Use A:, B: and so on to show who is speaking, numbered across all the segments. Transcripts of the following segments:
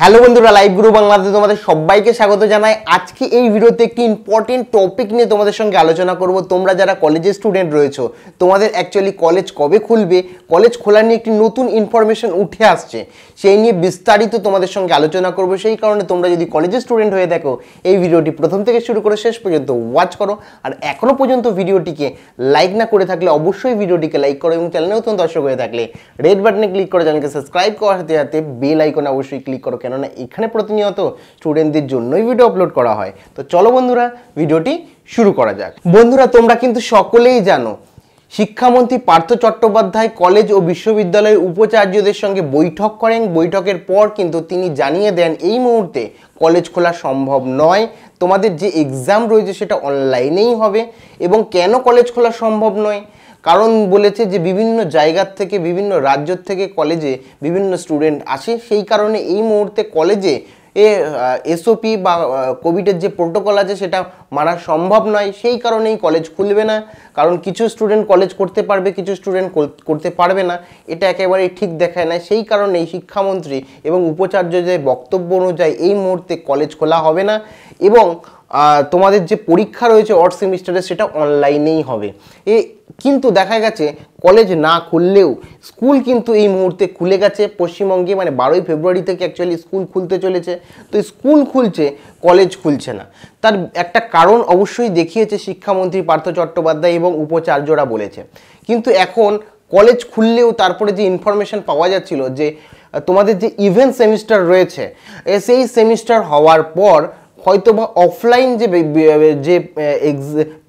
A: hello বন্ধুরা live গুরু বাংলাতে তোমাদের সবাইকে স্বাগত জানাই আজকে এই ভিডিওতে একটি ইম্পর্টেন্ট টপিক নিয়ে তোমাদের সঙ্গে আলোচনা করব তোমরা যারা কলেজের স্টুডেন্ট রয়েছো তোমাদের অ্যাকচুয়ালি কলেজ কবে খুলবে কলেজ খোলা নিয়ে একটি নতুন ইনফরমেশন উঠে আসছে সেই নিয়ে বিস্তারিত তোমাদের সঙ্গে আলোচনা করব সেই কারণে তোমরা যদি কলেজের স্টুডেন্ট হয়ে দেখো এই ভিডিওটি প্রথম থেকে শুরু করে শেষ পর্যন্ত ওয়াচ করো আর এখনও পর্যন্ত ভিডিওটিকে লাইক না করে থাকলে অবশ্যই ভিডিওটিকে লাইক করো এবং চ্যানেলে নতুন দর্শক হয়ে থাকলে রেড বাটনে ক্লিক করে চ্যানেলকে সাবস্ক্রাইব করার সাথে সাথে বেল আইকনে অবশ্যই ক্লিক করো কেননা এখানে প্রতিনিয়ত স্টুডেন্টদের জন্যই ভিডিও আপলোড করা হয় তো চলো বন্ধুরা ভিডিওটি শুরু করা যাক বন্ধুরা তোমরা কিন্তু সকলেই জানো শিক্ষামন্ত্রী পার্থ চট্টোপাধ্যায় কলেজ ও বিশ্ববিদ্যালয়ের উপাচার্যদের সঙ্গে বৈঠক করেন বৈঠকের পর কিন্তু তিনি জানিয়ে দেন এই মুহূর্তে কলেজ খোলা সম্ভব নয় তোমাদের যে এক্সাম রয়েছে সেটা অনলাইনেই হবে এবং কেন কলেজ খোলা সম্ভব নয় কারণ বলেছে যে বিভিন্ন জায়গার থেকে বিভিন্ন রাজ্যর থেকে কলেজে বিভিন্ন স্টুডেন্ট আসে সেই কারণে এই মুহূর্তে কলেজে এ এসওপি বা কোভিডের যে প্রোটোকল আছে সেটা মানা সম্ভব নয় সেই কারণেই কলেজ খুলবে না কারণ কিছু স্টুডেন্ট কলেজ করতে পারবে কিছু স্টুডেন্ট করতে পারবে না এটা একেবারেই ঠিক দেখায় না সেই কারণেই শিক্ষামন্ত্রী এবং উপাচার্য যে বক্তব্য অনুযায়ী এই মুহূর্তে কলেজ খোলা হবে না এবং তোমাদের যে পরীক্ষা রয়েছে অড সেমিস্টারে সেটা অনলাইনেই হবে এ কিন্তু দেখা গেছে কলেজ না খুললেও স্কুল কিন্তু এই মুহূর্তে খুলে গেছে পশ্চিমবঙ্গে মানে বারোই ফেব্রুয়ারি থেকে অ্যাকচুয়ালি স্কুল খুলতে চলেছে তো স্কুল খুলছে কলেজ খুলছে না তার একটা কারণ অবশ্যই দেখিয়েছে শিক্ষামন্ত্রী পার্থ চট্টোপাধ্যায় এবং উপাচার্যরা বলেছে কিন্তু এখন কলেজ খুললেও তারপরে যে ইনফরমেশন পাওয়া যাচ্ছিল যে তোমাদের যে ইভেন্ট সেমিস্টার রয়েছে সেই সেমিস্টার হওয়ার পর হয়তো বা অফলাইন যে যে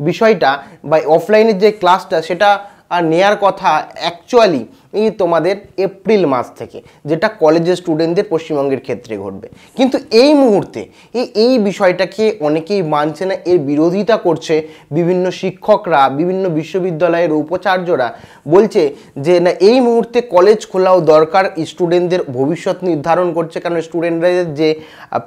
A: বিষয়টা বা অফলাইনের যে ক্লাসটা সেটা আর নেয়ার কথা অ্যাকচুয়ালি এই তোমাদের এপ্রিল মাস থেকে যেটা কলেজের স্টুডেন্টদের পশ্চিমবঙ্গের ক্ষেত্রে ঘটবে কিন্তু এই মুহূর্তে এই এই বিষয়টাকে অনেকেই মানছে না এর বিরোধিতা করছে বিভিন্ন শিক্ষকরা বিভিন্ন বিশ্ববিদ্যালয়ের উপাচার্যরা বলছে যে না এই মুহূর্তে কলেজ খোলাও দরকার স্টুডেন্টদের ভবিষ্যৎ নির্ধারণ করছে কারণ স্টুডেন্টদের যে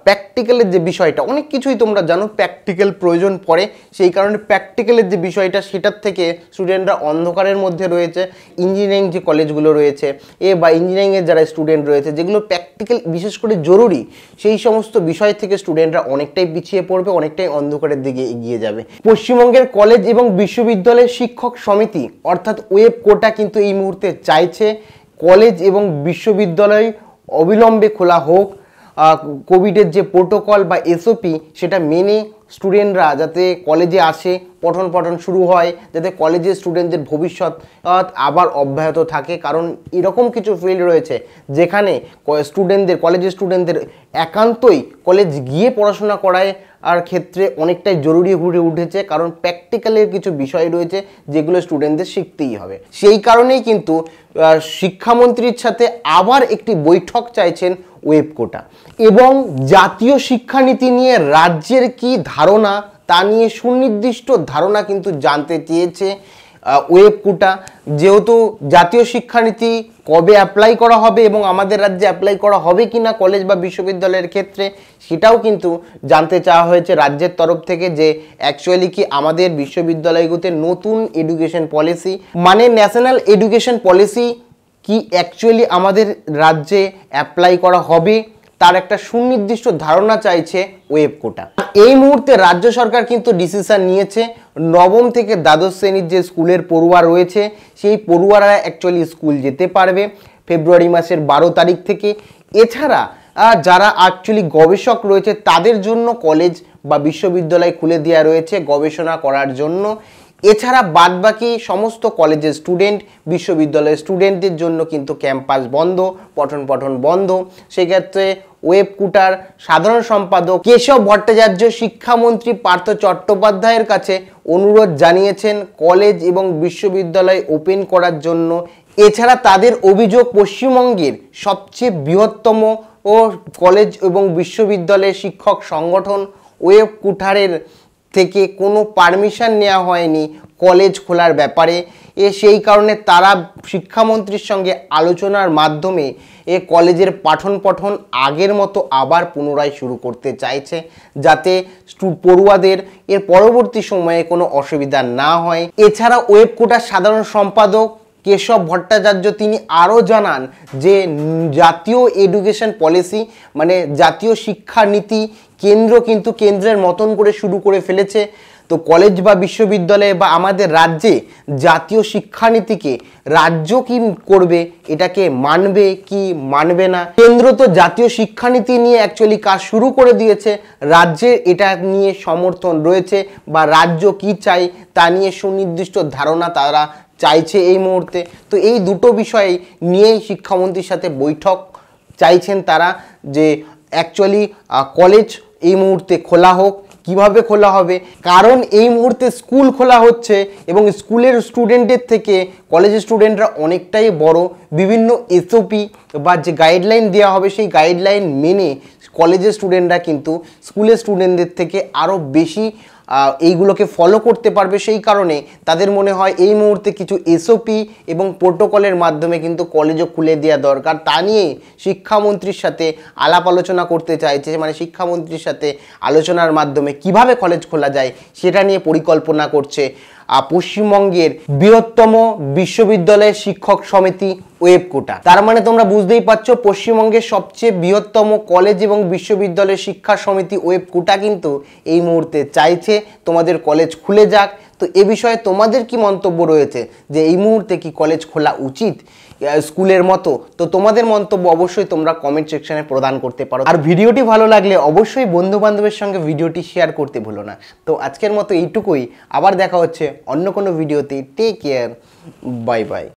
A: প্র্যাকটিক্যালের যে বিষয়টা অনেক কিছুই তোমরা জানো প্র্যাকটিক্যাল প্রয়োজন পড়ে সেই কারণে প্র্যাকটিক্যালের যে বিষয়টা সেটার থেকে স্টুডেন্টরা অন্ধকারের মধ্যে রয়েছে ইঞ্জিনিয়ারিং যে কলেজ বিষয়গুলো রয়েছে এ বা ইঞ্জিনিয়ারিংয়ের যারা স্টুডেন্ট রয়েছে যেগুলো প্র্যাকটিক্যাল বিশেষ করে জরুরি সেই সমস্ত বিষয় থেকে স্টুডেন্টরা অনেকটাই পিছিয়ে পড়বে অনেকটাই অন্ধকারের দিকে এগিয়ে যাবে পশ্চিমবঙ্গের কলেজ এবং বিশ্ববিদ্যালয়ের শিক্ষক সমিতি অর্থাৎ ওয়েব কোটা কিন্তু এই মুহূর্তে চাইছে কলেজ এবং বিশ্ববিদ্যালয় অবিলম্বে খোলা হোক কোভিডের যে প্রোটোকল বা এসওপি সেটা মেনে স্টুডেন্টরা যাতে কলেজে আসে পঠন পঠন শুরু হয় যাতে কলেজের স্টুডেন্টদের ভবিষ্যৎ আবার অব্যাহত থাকে কারণ এরকম কিছু ফিল্ড রয়েছে যেখানে স্টুডেন্টদের কলেজের স্টুডেন্টদের একান্তই কলেজ গিয়ে পড়াশোনা করায় আর ক্ষেত্রে অনেকটাই জরুরি হয়ে উঠেছে কারণ প্র্যাকটিক্যালের কিছু বিষয় রয়েছে যেগুলো স্টুডেন্টদের শিখতেই হবে সেই কারণেই কিন্তু শিক্ষামন্ত্রীর সাথে আবার একটি বৈঠক চাইছেন ওয়েব কোটা এবং জাতীয় শিক্ষানীতি নিয়ে রাজ্যের কি ধারণা তা নিয়ে সুনির্দিষ্ট ধারণা কিন্তু জানতে চেয়েছে ওয়েব কোটা যেহেতু জাতীয় শিক্ষানীতি কবে অ্যাপ্লাই করা হবে এবং আমাদের রাজ্যে অ্যাপ্লাই করা হবে কি না কলেজ বা বিশ্ববিদ্যালয়ের ক্ষেত্রে সেটাও কিন্তু জানতে চাওয়া হয়েছে রাজ্যের তরফ থেকে যে অ্যাকচুয়ালি কি আমাদের বিশ্ববিদ্যালয়গুলোতে নতুন এডুকেশন পলিসি মানে ন্যাশনাল এডুকেশন পলিসি কি অ্যাকচুয়ালি আমাদের রাজ্যে অ্যাপ্লাই করা হবে তার একটা সুনির্দিষ্ট ধারণা চাইছে ওয়েব কোটা এই মুহূর্তে রাজ্য সরকার কিন্তু ডিসিশন নিয়েছে নবম থেকে দ্বাদশ শ্রেণীর যে স্কুলের পড়ুয়া রয়েছে সেই পড়ুয়ারা অ্যাকচুয়ালি স্কুল যেতে পারবে ফেব্রুয়ারি মাসের বারো তারিখ থেকে এছাড়া যারা অ্যাকচুয়ালি গবেষক রয়েছে তাদের জন্য কলেজ বা বিশ্ববিদ্যালয় খুলে দেওয়া রয়েছে গবেষণা করার জন্য এছাড়া বাদবাকি সমস্ত কলেজের স্টুডেন্ট বিশ্ববিদ্যালয়ের স্টুডেন্টদের জন্য কিন্তু ক্যাম্পাস বন্ধ পঠন পঠন বন্ধ সেক্ষেত্রে ওয়েব কুটার সাধারণ সম্পাদক কেশব ভট্টাচার্য শিক্ষামন্ত্রী পার্থ চট্টোপাধ্যায়ের কাছে অনুরোধ জানিয়েছেন কলেজ এবং বিশ্ববিদ্যালয় ওপেন করার জন্য এছাড়া তাদের অভিযোগ পশ্চিমবঙ্গের সবচেয়ে বৃহত্তম ও কলেজ এবং বিশ্ববিদ্যালয়ের শিক্ষক সংগঠন ওয়েব কুঠারের থেকে কোনো পারমিশন নেওয়া হয়নি কলেজ খোলার ব্যাপারে এ সেই কারণে তারা শিক্ষামন্ত্রীর সঙ্গে আলোচনার মাধ্যমে এ কলেজের পাঠন পঠন আগের মতো আবার পুনরায় শুরু করতে চাইছে যাতে পড়ুয়াদের এর পরবর্তী সময়ে কোনো অসুবিধা না হয় এছাড়া ওয়েব কোটার সাধারণ সম্পাদক কেশব ভট্টাচার্য তিনি আরও জানান যে জাতীয় এডুকেশন পলিসি মানে জাতীয় শিক্ষানীতি কেন্দ্র কিন্তু কেন্দ্রের মতন করে শুরু করে ফেলেছে তো কলেজ বা বিশ্ববিদ্যালয়ে বা আমাদের রাজ্যে জাতীয় শিক্ষানীতিকে রাজ্য কি করবে এটাকে মানবে কি মানবে না কেন্দ্র তো জাতীয় শিক্ষানীতি নিয়ে অ্যাকচুয়ালি কাজ শুরু করে দিয়েছে রাজ্যের এটা নিয়ে সমর্থন রয়েছে বা রাজ্য কি চাই তা নিয়ে সুনির্দিষ্ট ধারণা তারা চাইছে এই মুহূর্তে তো এই দুটো বিষয়ে নিয়েই শিক্ষামন্ত্রীর সাথে বৈঠক চাইছেন তারা যে অ্যাকচুয়ালি কলেজ এই মুহূর্তে খোলা হোক কিভাবে খোলা হবে কারণ এই মুহূর্তে স্কুল খোলা হচ্ছে এবং স্কুলের স্টুডেন্টের থেকে কলেজের স্টুডেন্টরা অনেকটাই বড় বিভিন্ন এসওপি বা যে গাইডলাইন দেওয়া হবে সেই গাইডলাইন মেনে কলেজের স্টুডেন্টরা কিন্তু স্কুলের স্টুডেন্টদের থেকে আরও বেশি এইগুলোকে ফলো করতে পারবে সেই কারণে তাদের মনে হয় এই মুহূর্তে কিছু এসওপি এবং প্রোটোকলের মাধ্যমে কিন্তু কলেজও খুলে দেওয়া দরকার তা নিয়ে শিক্ষামন্ত্রীর সাথে আলাপ আলোচনা করতে চাইছে মানে শিক্ষামন্ত্রীর সাথে আলোচনার মাধ্যমে কিভাবে কলেজ খোলা যায় সেটা নিয়ে পরিকল্পনা করছে পশ্চিমবঙ্গের বৃহত্তম বিশ্ববিদ্যালয়ের শিক্ষক সমিতি ওয়েব কোটা তার মানে তোমরা বুঝতেই পারছো পশ্চিমবঙ্গের সবচেয়ে বৃহত্তম কলেজ এবং বিশ্ববিদ্যালয় শিক্ষা সমিতি ওয়েব কোটা কিন্তু এই মুহূর্তে চাইছে তোমাদের কলেজ খুলে যাক তো এ বিষয়ে তোমাদের কি মন্তব্য রয়েছে যে এই মুহূর্তে কি কলেজ খোলা উচিত স্কুলের মতো তো তোমাদের মন্তব্য অবশ্যই তোমরা কমেন্ট সেকশনে প্রদান করতে পারো আর ভিডিওটি ভালো লাগলে অবশ্যই বন্ধু বান্ধবের সঙ্গে ভিডিওটি শেয়ার করতে ভুলো না তো আজকের মতো এইটুকুই আবার দেখা হচ্ছে অন্য কোনো ভিডিওতে টেক কেয়ার বাই বাই